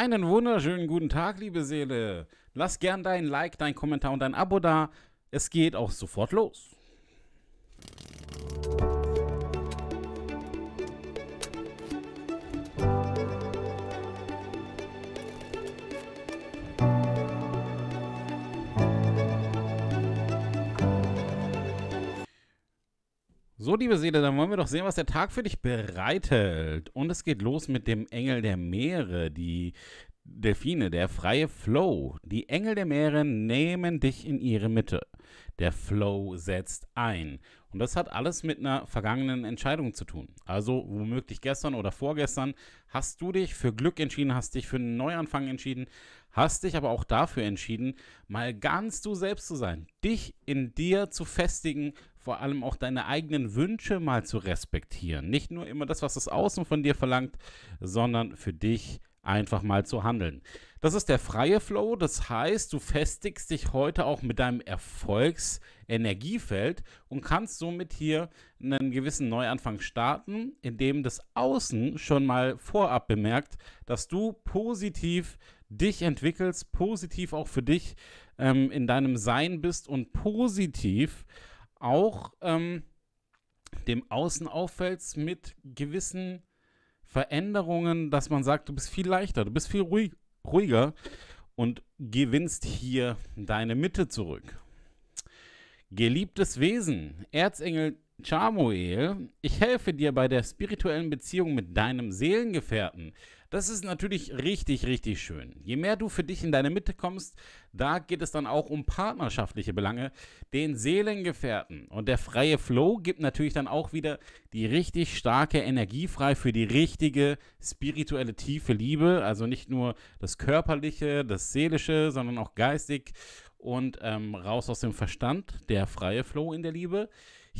Einen wunderschönen guten Tag, liebe Seele. Lass gern dein Like, dein Kommentar und dein Abo da. Es geht auch sofort los. So, liebe Seele, dann wollen wir doch sehen, was der Tag für dich bereitet. Und es geht los mit dem Engel der Meere, die Delfine, der freie Flow. Die Engel der Meere nehmen dich in ihre Mitte. Der Flow setzt ein. Und das hat alles mit einer vergangenen Entscheidung zu tun. Also womöglich gestern oder vorgestern hast du dich für Glück entschieden, hast dich für einen Neuanfang entschieden, hast dich aber auch dafür entschieden, mal ganz du selbst zu sein, dich in dir zu festigen vor allem auch deine eigenen Wünsche mal zu respektieren. Nicht nur immer das, was das Außen von dir verlangt, sondern für dich einfach mal zu handeln. Das ist der freie Flow, das heißt, du festigst dich heute auch mit deinem Erfolgsenergiefeld und kannst somit hier einen gewissen Neuanfang starten, indem das Außen schon mal vorab bemerkt, dass du positiv dich entwickelst, positiv auch für dich ähm, in deinem Sein bist und positiv auch ähm, dem Außen auffällst mit gewissen Veränderungen, dass man sagt, du bist viel leichter, du bist viel ruhig, ruhiger und gewinnst hier deine Mitte zurück. Geliebtes Wesen, Erzengel Chamuel, ich helfe dir bei der spirituellen Beziehung mit deinem Seelengefährten. Das ist natürlich richtig, richtig schön. Je mehr du für dich in deine Mitte kommst, da geht es dann auch um partnerschaftliche Belange, den Seelengefährten. Und der freie Flow gibt natürlich dann auch wieder die richtig starke Energie frei für die richtige spirituelle tiefe Liebe. Also nicht nur das körperliche, das seelische, sondern auch geistig und ähm, raus aus dem Verstand, der freie Flow in der Liebe.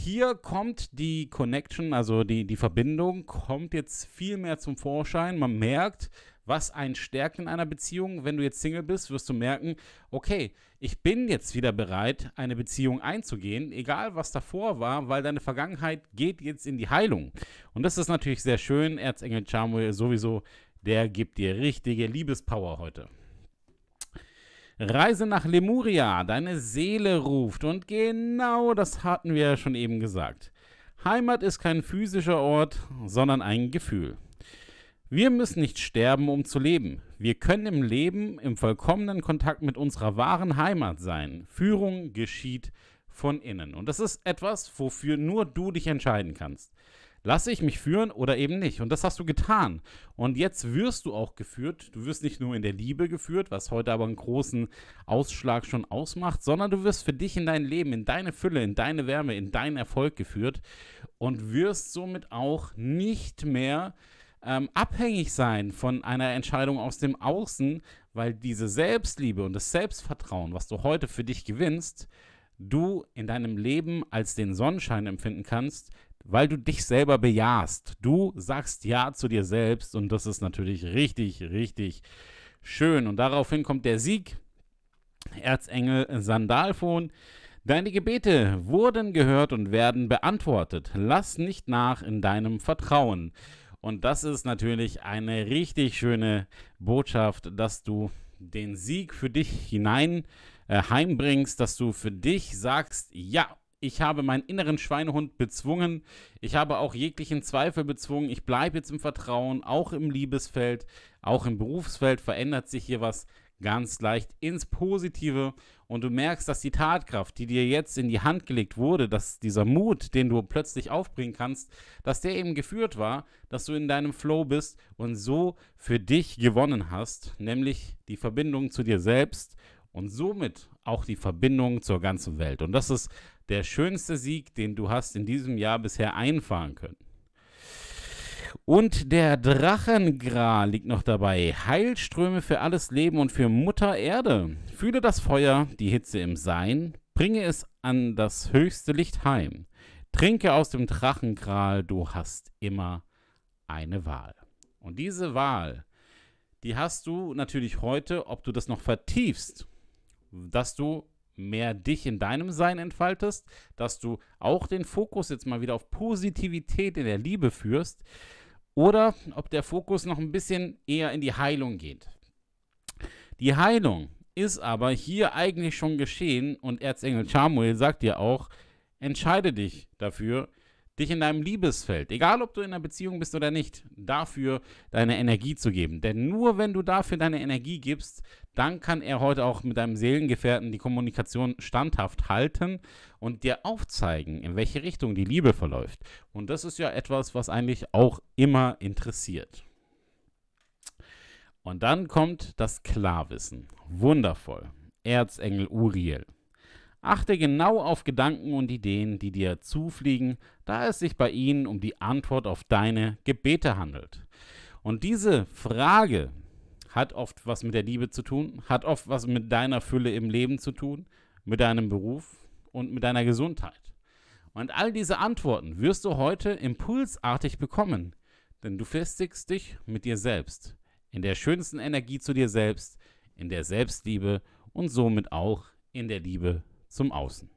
Hier kommt die Connection, also die, die Verbindung, kommt jetzt viel mehr zum Vorschein. Man merkt, was einen stärkt in einer Beziehung. Wenn du jetzt Single bist, wirst du merken, okay, ich bin jetzt wieder bereit, eine Beziehung einzugehen, egal was davor war, weil deine Vergangenheit geht jetzt in die Heilung. Und das ist natürlich sehr schön. Erzengel Charmuel sowieso, der gibt dir richtige Liebespower heute. Reise nach Lemuria, deine Seele ruft. Und genau das hatten wir ja schon eben gesagt. Heimat ist kein physischer Ort, sondern ein Gefühl. Wir müssen nicht sterben, um zu leben. Wir können im Leben im vollkommenen Kontakt mit unserer wahren Heimat sein. Führung geschieht von innen. Und das ist etwas, wofür nur du dich entscheiden kannst. Lasse ich mich führen oder eben nicht? Und das hast du getan. Und jetzt wirst du auch geführt. Du wirst nicht nur in der Liebe geführt, was heute aber einen großen Ausschlag schon ausmacht, sondern du wirst für dich in dein Leben, in deine Fülle, in deine Wärme, in deinen Erfolg geführt und wirst somit auch nicht mehr ähm, abhängig sein von einer Entscheidung aus dem Außen, weil diese Selbstliebe und das Selbstvertrauen, was du heute für dich gewinnst, du in deinem Leben als den Sonnenschein empfinden kannst, weil du dich selber bejahst. Du sagst Ja zu dir selbst und das ist natürlich richtig, richtig schön. Und daraufhin kommt der Sieg. Erzengel Sandalfon. Deine Gebete wurden gehört und werden beantwortet. Lass nicht nach in deinem Vertrauen. Und das ist natürlich eine richtig schöne Botschaft, dass du den Sieg für dich hinein äh, heimbringst, dass du für dich sagst, ja, ich habe meinen inneren Schweinehund bezwungen. Ich habe auch jeglichen Zweifel bezwungen. Ich bleibe jetzt im Vertrauen, auch im Liebesfeld, auch im Berufsfeld verändert sich hier was ganz leicht ins Positive. Und du merkst, dass die Tatkraft, die dir jetzt in die Hand gelegt wurde, dass dieser Mut, den du plötzlich aufbringen kannst, dass der eben geführt war, dass du in deinem Flow bist und so für dich gewonnen hast, nämlich die Verbindung zu dir selbst und somit auch die Verbindung zur ganzen Welt. Und das ist der schönste Sieg, den du hast in diesem Jahr bisher einfahren können. Und der Drachengral liegt noch dabei. Heilströme für alles Leben und für Mutter Erde. Fühle das Feuer, die Hitze im Sein. Bringe es an das höchste Licht heim. Trinke aus dem Drachengral, du hast immer eine Wahl. Und diese Wahl, die hast du natürlich heute, ob du das noch vertiefst dass du mehr dich in deinem Sein entfaltest, dass du auch den Fokus jetzt mal wieder auf Positivität in der Liebe führst oder ob der Fokus noch ein bisschen eher in die Heilung geht. Die Heilung ist aber hier eigentlich schon geschehen und Erzengel Samuel sagt dir auch, entscheide dich dafür, dich in deinem Liebesfeld, egal ob du in einer Beziehung bist oder nicht, dafür deine Energie zu geben. Denn nur wenn du dafür deine Energie gibst, dann kann er heute auch mit deinem Seelengefährten die Kommunikation standhaft halten und dir aufzeigen, in welche Richtung die Liebe verläuft. Und das ist ja etwas, was eigentlich auch immer interessiert. Und dann kommt das Klarwissen. Wundervoll. Erzengel Uriel. Achte genau auf Gedanken und Ideen, die dir zufliegen, da es sich bei ihnen um die Antwort auf deine Gebete handelt. Und diese Frage hat oft was mit der Liebe zu tun, hat oft was mit deiner Fülle im Leben zu tun, mit deinem Beruf und mit deiner Gesundheit. Und all diese Antworten wirst du heute impulsartig bekommen, denn du festigst dich mit dir selbst, in der schönsten Energie zu dir selbst, in der Selbstliebe und somit auch in der Liebe zu zum Außen.